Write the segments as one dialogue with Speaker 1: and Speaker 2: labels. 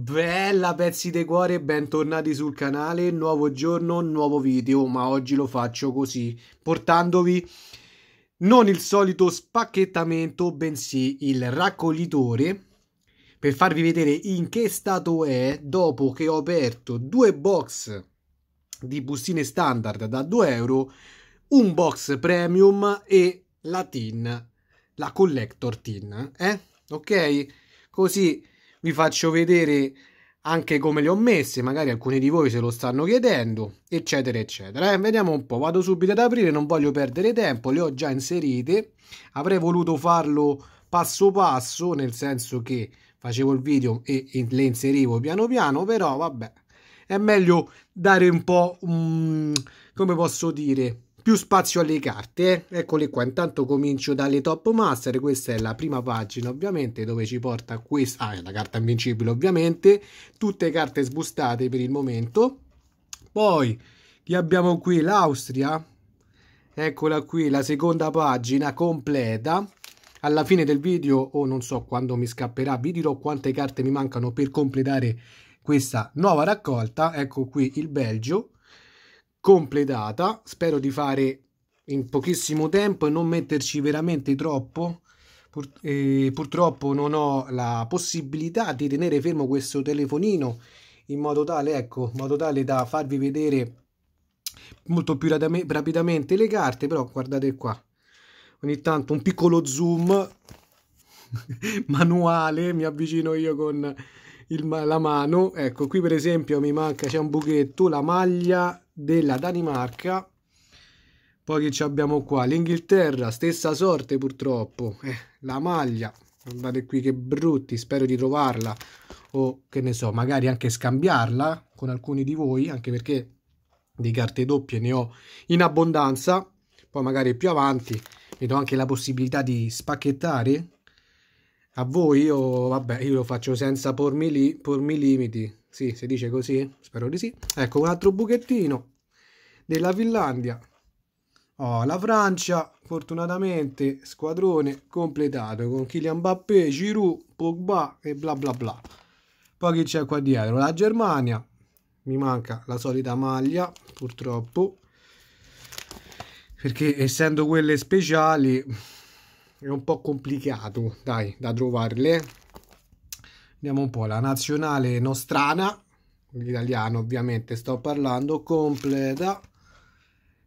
Speaker 1: Bella pezzi di cuore, bentornati sul canale, nuovo giorno, nuovo video, ma oggi lo faccio così, portandovi non il solito spacchettamento, bensì il raccoglitore per farvi vedere in che stato è dopo che ho aperto due box di bustine standard da 2 euro, un box premium e la tin, la collector tin, eh? Ok? Così vi faccio vedere anche come le ho messe, magari alcuni di voi se lo stanno chiedendo, eccetera, eccetera. Eh, vediamo un po', vado subito ad aprire, non voglio perdere tempo, le ho già inserite, avrei voluto farlo passo passo, nel senso che facevo il video e le inserivo piano piano, però vabbè, è meglio dare un po', um, come posso dire, più spazio alle carte. Eh? Eccole qua, intanto comincio dalle top master, questa è la prima pagina ovviamente dove ci porta questa, ah, la carta invincibile ovviamente, tutte carte sbustate per il momento. Poi chi abbiamo qui? L'Austria, eccola qui, la seconda pagina completa. Alla fine del video, o oh, non so quando mi scapperà, vi dirò quante carte mi mancano per completare questa nuova raccolta. Ecco qui il Belgio, completata. Spero di fare in pochissimo tempo e non metterci veramente troppo. Pur, eh, purtroppo non ho la possibilità di tenere fermo questo telefonino in modo tale, ecco, in modo tale da farvi vedere molto più rapidamente le carte, però guardate qua. Ogni tanto un piccolo zoom manuale, mi avvicino io con il, la mano. Ecco, qui per esempio mi manca, c'è un buchetto, la maglia della Danimarca. Poi che ci abbiamo qua? L'Inghilterra, stessa sorte purtroppo. Eh, la maglia, guardate qui che brutti, spero di trovarla. O che ne so, magari anche scambiarla con alcuni di voi, anche perché di carte doppie ne ho in abbondanza. Poi magari più avanti vedo anche la possibilità di spacchettare a voi io, vabbè, io lo faccio senza pormi, li, pormi limiti. Sì, si dice così? Spero di sì. Ecco, un altro buchettino della Finlandia. Oh, la Francia, fortunatamente, squadrone completato con Kylian Mbappé, Giroud, Pogba e bla bla bla. Poi chi c'è qua dietro? La Germania, mi manca la solita maglia, purtroppo, perché essendo quelle speciali è un po' complicato, dai, da trovarle. Andiamo un po', la nazionale nostrana, l'italiano ovviamente sto parlando, completa.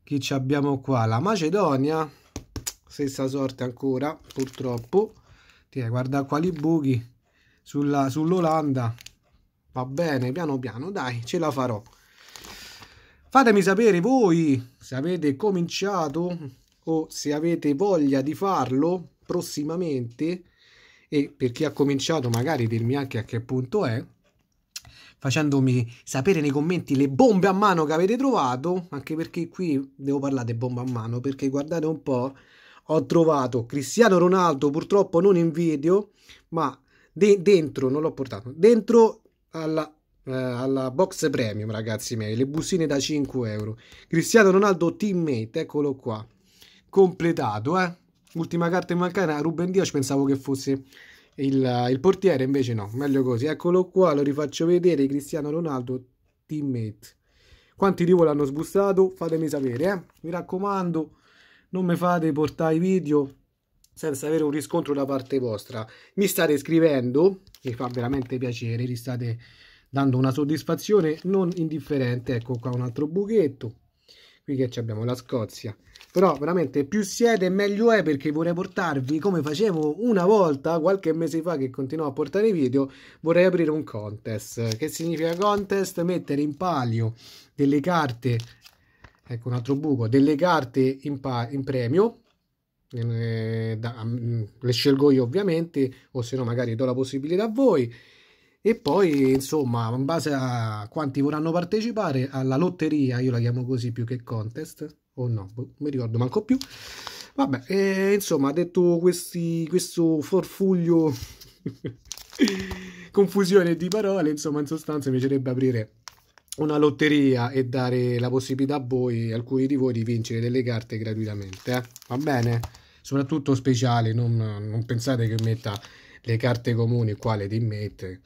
Speaker 1: Chi ci abbiamo qua? La Macedonia, stessa sorte ancora, purtroppo. Tiè, guarda quali buchi sull'Olanda. Sull Va bene, piano piano, dai, ce la farò. Fatemi sapere voi se avete cominciato o se avete voglia di farlo prossimamente e per chi ha cominciato magari dirmi anche a che punto è facendomi sapere nei commenti le bombe a mano che avete trovato, anche perché qui devo parlare di bombe a mano, perché guardate un po', ho trovato Cristiano Ronaldo, purtroppo non in video, ma de dentro, non l'ho portato, dentro alla, eh, alla, box premium, ragazzi miei, le bustine da 5 euro. Cristiano Ronaldo teammate, eccolo qua completato. Eh? Ultima carta in mancanza, Ruben Diaz, pensavo che fosse il, il, portiere, invece no, meglio così. Eccolo qua, lo rifaccio vedere, Cristiano Ronaldo, teammate. Quanti di voi l'hanno sbustato? Fatemi sapere, eh? Mi raccomando, non mi fate portare i video senza avere un riscontro da parte vostra. Mi state scrivendo, mi fa veramente piacere, vi state dando una soddisfazione non indifferente. Ecco qua un altro buchetto. Qui che abbiamo la Scozia però veramente più siete meglio è perché vorrei portarvi come facevo una volta qualche mese fa che continuavo a portare video vorrei aprire un contest che significa contest mettere in palio delle carte ecco un altro buco delle carte in, in premio eh, da, mm, le scelgo io ovviamente o se no magari do la possibilità a voi e poi insomma in base a quanti vorranno partecipare alla lotteria io la chiamo così più che contest o no, boh, non mi ricordo manco più. Vabbè, eh, insomma, detto questi, questo forfuglio, confusione di parole, insomma, in sostanza mi piacerebbe aprire una lotteria e dare la possibilità a voi, alcuni di voi, di vincere delle carte gratuitamente, eh? va bene? Soprattutto speciali, non, non, pensate che metta le carte comuni qua le teammate,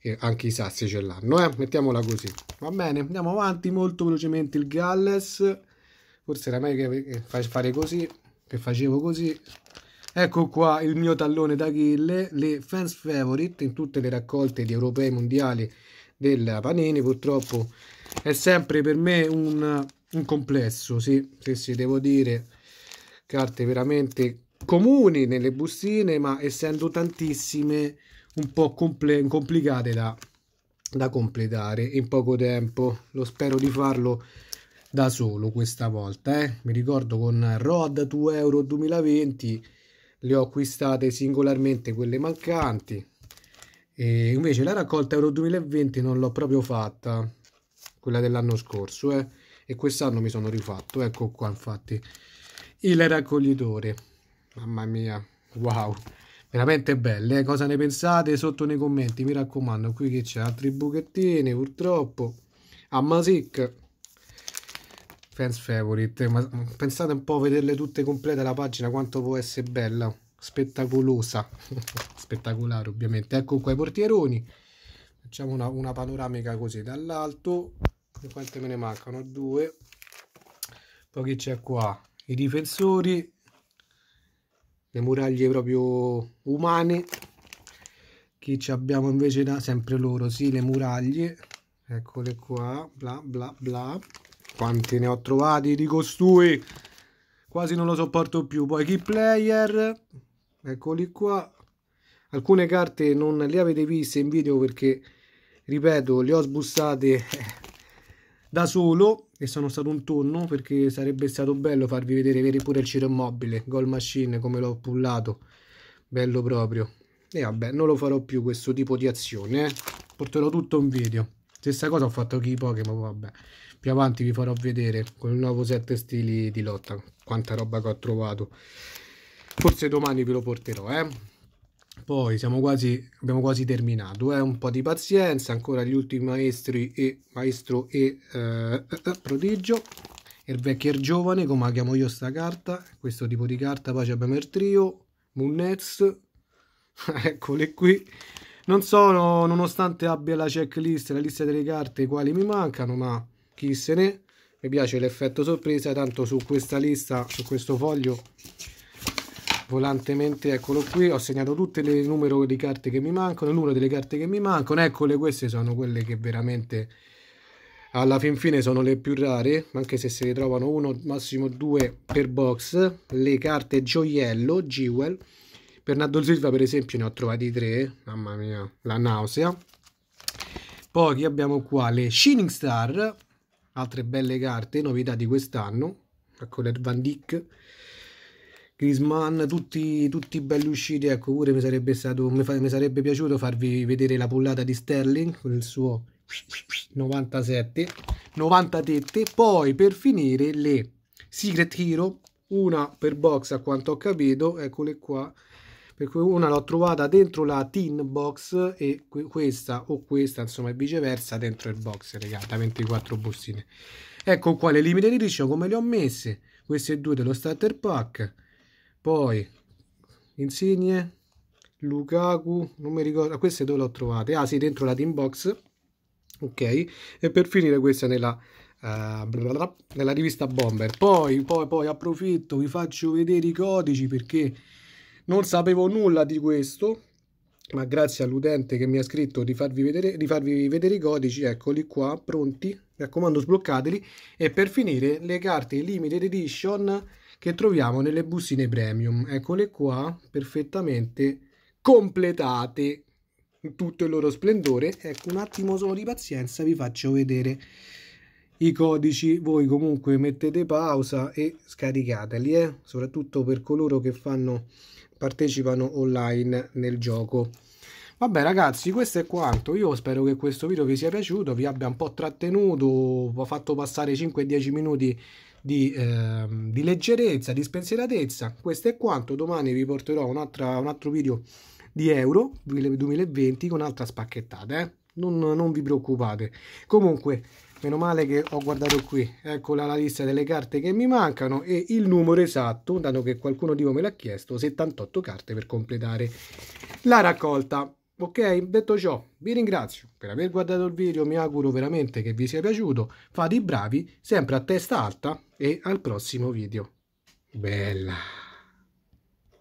Speaker 1: che anche i sassi ce l'hanno, eh? Mettiamola così, va bene? Andiamo avanti molto velocemente il Galles forse era meglio che fare così che facevo così ecco qua il mio tallone d'Achille le fans favorite in tutte le raccolte di europei mondiali della Panini purtroppo è sempre per me un, un complesso sì, sì sì devo dire carte veramente comuni nelle bustine ma essendo tantissime un po' compl complicate da, da completare in poco tempo lo spero di farlo da solo questa volta. Eh? Mi ricordo con Rod 2 Euro 2020 le ho acquistate singolarmente quelle mancanti. E invece la raccolta Euro 2020 non l'ho proprio fatta, quella dell'anno scorso. Eh? E quest'anno mi sono rifatto. Ecco qua infatti il raccoglitore. Mamma mia, wow! veramente belle. Eh? Cosa ne pensate sotto nei commenti? Mi raccomando, qui che c'è altri buchettini, purtroppo. A Masic. Fans Favorite, ma pensate un po' a vederle tutte complete la pagina, quanto può essere bella, spettacolosa, spettacolare ovviamente. Ecco qua i portieroni, facciamo una, una panoramica così dall'alto, quante me ne mancano? Due. Poi che c'è qua? I difensori, le muraglie proprio umane, che ci abbiamo invece da sempre loro, sì, le muraglie, eccole qua, bla bla bla quanti ne ho trovati di costui? Quasi non lo sopporto più. Poi key player. Eccoli qua. Alcune carte non le avete viste in video perché, ripeto, le ho sbussate da solo e sono stato un tonno perché sarebbe stato bello farvi vedere avere pure il Ciro Immobile, Goal Machine come l'ho pullato, bello proprio. E vabbè, non lo farò più questo tipo di azione, eh. porterò tutto in video. Stessa cosa ho fatto con i Pokémon, vabbè. Più avanti vi farò vedere con il nuovo set stili di lotta, quanta roba che ho trovato. Forse domani ve lo porterò, eh. Poi siamo quasi, abbiamo quasi terminato, eh? un po' di pazienza, ancora gli ultimi maestri e maestro e eh, eh, eh prodigio, il vecchio e il giovane, come la chiamo io sta carta, questo tipo di carta, poi abbiamo il trio, Munnets, eccole qui, non sono, nonostante abbia la checklist, la lista delle carte quali mi mancano, ma chi se ne mi piace l'effetto sorpresa, tanto su questa lista, su questo foglio volantemente eccolo qui ho segnato tutte le numero di carte che mi mancano il numero delle carte che mi mancano eccole queste sono quelle che veramente alla fin fine sono le più rare anche se se ne trovano uno massimo due per box le carte gioiello jewel Bernardo Silva per esempio ne ho trovati tre, mamma mia, la nausea. Poi abbiamo qua le Shining Star, altre belle carte, novità di quest'anno, ecco le Van Dyck, Grisman, tutti, tutti belli usciti, ecco pure mi sarebbe, stato, mi, fa, mi sarebbe piaciuto farvi vedere la pullata di Sterling con il suo 97, 90 tette, poi per finire le Secret Hero, una per box a quanto ho capito, eccole qua, per cui una l'ho trovata dentro la tin box e questa o questa insomma e viceversa dentro il box regà 24 bustine ecco qua le limite di riccio come le ho messe queste due dello starter pack poi insigne Lukaku non mi ricordo queste dove le ho trovate ah sì dentro la tin box ok e per finire questa nella Uh, eh, bla nella rivista Bomber. Poi, poi, poi approfitto, vi faccio vedere i codici perché non sapevo nulla di questo, ma grazie all'utente che mi ha scritto di farvi, vedere, di farvi vedere i codici, eccoli qua, pronti, mi raccomando sbloccateli, e per finire le carte limited edition che troviamo nelle bustine premium, eccole qua, perfettamente completate in tutto il loro splendore. Ecco, un attimo solo di pazienza, vi faccio vedere i codici. Voi comunque mettete pausa e scaricateli, eh? soprattutto per coloro che fanno partecipano online nel gioco. Vabbè ragazzi, questo è quanto. Io spero che questo video vi sia piaciuto, vi abbia un po' trattenuto, ho fatto passare 5-10 minuti di, eh, di, leggerezza, di spensieratezza. Questo è quanto. Domani vi porterò un, un altro video di Euro 2020 con un'altra spacchettata. Eh? Non, non vi preoccupate. Comunque meno male che ho guardato qui eccola la lista delle carte che mi mancano e il numero esatto dato che qualcuno di voi me l'ha chiesto 78 carte per completare la raccolta ok detto ciò vi ringrazio per aver guardato il video mi auguro veramente che vi sia piaciuto fate i bravi sempre a testa alta e al prossimo video bella